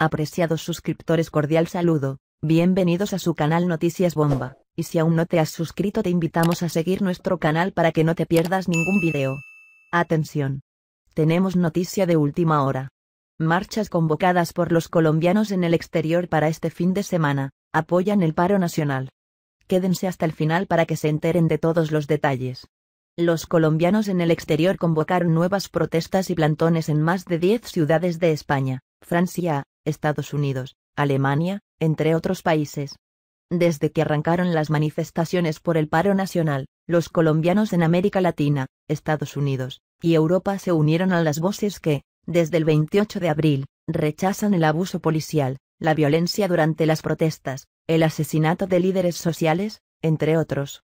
Apreciados suscriptores cordial saludo, bienvenidos a su canal Noticias Bomba, y si aún no te has suscrito te invitamos a seguir nuestro canal para que no te pierdas ningún video. Atención. Tenemos noticia de última hora. Marchas convocadas por los colombianos en el exterior para este fin de semana, apoyan el paro nacional. Quédense hasta el final para que se enteren de todos los detalles los colombianos en el exterior convocaron nuevas protestas y plantones en más de 10 ciudades de España, Francia, Estados Unidos, Alemania, entre otros países. Desde que arrancaron las manifestaciones por el paro nacional, los colombianos en América Latina, Estados Unidos y Europa se unieron a las voces que, desde el 28 de abril, rechazan el abuso policial, la violencia durante las protestas, el asesinato de líderes sociales, entre otros.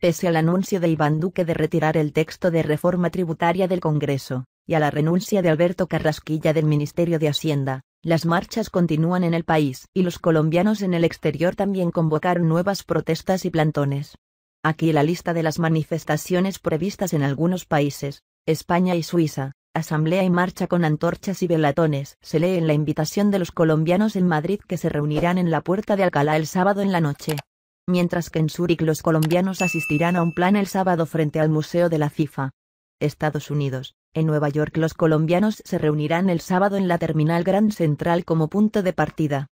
Pese al anuncio de Iván Duque de retirar el texto de reforma tributaria del Congreso, y a la renuncia de Alberto Carrasquilla del Ministerio de Hacienda, las marchas continúan en el país, y los colombianos en el exterior también convocaron nuevas protestas y plantones. Aquí la lista de las manifestaciones previstas en algunos países, España y Suiza, asamblea y marcha con antorchas y velatones, se lee en la invitación de los colombianos en Madrid que se reunirán en la puerta de Alcalá el sábado en la noche. Mientras que en Zúrich los colombianos asistirán a un plan el sábado frente al Museo de la FIFA. Estados Unidos. En Nueva York los colombianos se reunirán el sábado en la Terminal Grand Central como punto de partida.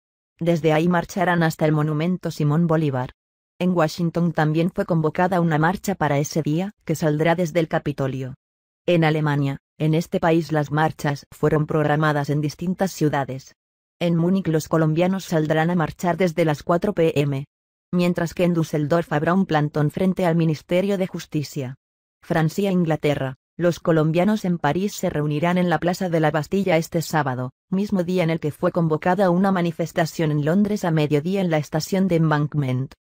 Desde ahí marcharán hasta el Monumento Simón Bolívar. En Washington también fue convocada una marcha para ese día, que saldrá desde el Capitolio. En Alemania, en este país las marchas fueron programadas en distintas ciudades. En Múnich los colombianos saldrán a marchar desde las 4 pm. Mientras que en Düsseldorf habrá un plantón frente al Ministerio de Justicia. Francia Inglaterra. Los colombianos en París se reunirán en la Plaza de la Bastilla este sábado, mismo día en el que fue convocada una manifestación en Londres a mediodía en la estación de Embankment.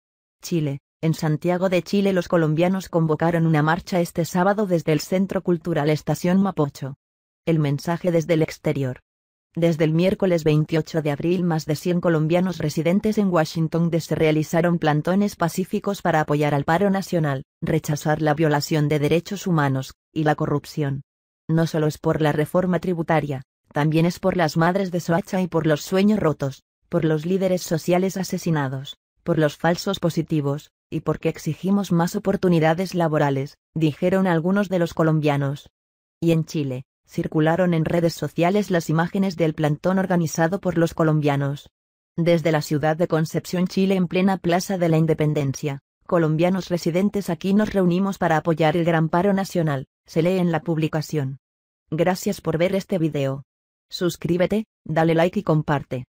Chile. En Santiago de Chile los colombianos convocaron una marcha este sábado desde el Centro Cultural Estación Mapocho. El mensaje desde el exterior. Desde el miércoles 28 de abril más de 100 colombianos residentes en Washington se realizaron plantones pacíficos para apoyar al paro nacional, rechazar la violación de derechos humanos, y la corrupción. No solo es por la reforma tributaria, también es por las madres de Soacha y por los sueños rotos, por los líderes sociales asesinados, por los falsos positivos, y porque exigimos más oportunidades laborales, dijeron algunos de los colombianos. Y en Chile, circularon en redes sociales las imágenes del plantón organizado por los colombianos. Desde la ciudad de Concepción, Chile, en plena Plaza de la Independencia, colombianos residentes aquí nos reunimos para apoyar el gran paro nacional, se lee en la publicación. Gracias por ver este video. Suscríbete, dale like y comparte.